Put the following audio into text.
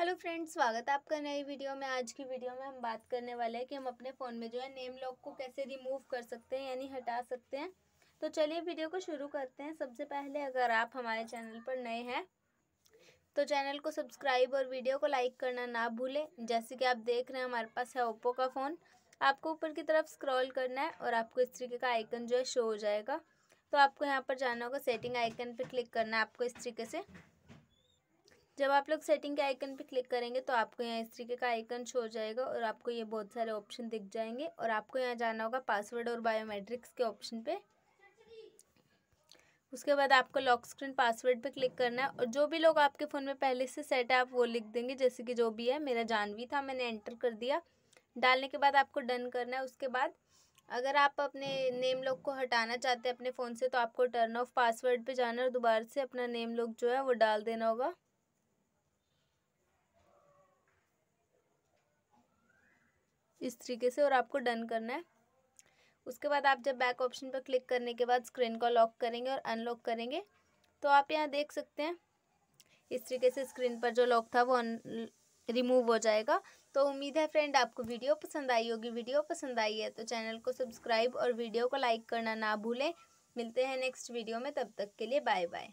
hello friends स्वागत है आपका नई वीडियो में आज की वीडियो में हम बात करने वाले हैं कि हम अपने फ़ोन में जो है नेम लॉक को कैसे रिमूव कर सकते हैं यानी हटा सकते हैं तो चलिए वीडियो को शुरू करते हैं सबसे पहले अगर आप हमारे चैनल पर नए हैं तो चैनल को सब्सक्राइब और वीडियो को लाइक करना ना भूलें जैसे कि आप देख रहे हैं हमारे पास है ओप्पो का फ़ोन आपको ऊपर की तरफ स्क्रॉल करना है और आपको इस तरीके का आइकन जो है शो हो जाएगा तो आपको यहाँ पर जाना होगा सेटिंग आइकन पर क्लिक करना है आपको इस तरीके से जब आप लोग सेटिंग के आइकन पे क्लिक करेंगे तो आपको यहाँ इस तरीके का आइकन छो जाएगा और आपको ये बहुत सारे ऑप्शन दिख जाएंगे और आपको यहाँ जाना होगा पासवर्ड और बायोमेट्रिक्स के ऑप्शन पे उसके बाद आपको लॉक स्क्रीन पासवर्ड पे क्लिक करना है और जो भी लोग आपके फ़ोन में पहले से सेट है आप वो लिख देंगे जैसे कि जो भी है मेरा जानवी था मैंने एंटर कर दिया डालने के बाद आपको डन करना है उसके बाद अगर आप अपने नेम लॉक को हटाना चाहते हैं अपने फ़ोन से तो आपको टर्न ऑफ पासवर्ड पे जाना और दोबारा से अपना नेम लॉक जो है वो डाल देना होगा इस तरीके से और आपको डन करना है उसके बाद आप जब बैक ऑप्शन पर क्लिक करने के बाद स्क्रीन को लॉक करेंगे और अनलॉक करेंगे तो आप यहाँ देख सकते हैं इस तरीके से स्क्रीन पर जो लॉक था वो रिमूव हो जाएगा तो उम्मीद है फ्रेंड आपको वीडियो पसंद आई होगी वीडियो पसंद आई है तो चैनल को सब्सक्राइब और वीडियो को लाइक करना ना भूलें मिलते हैं नेक्स्ट वीडियो में तब तक के लिए बाय बाय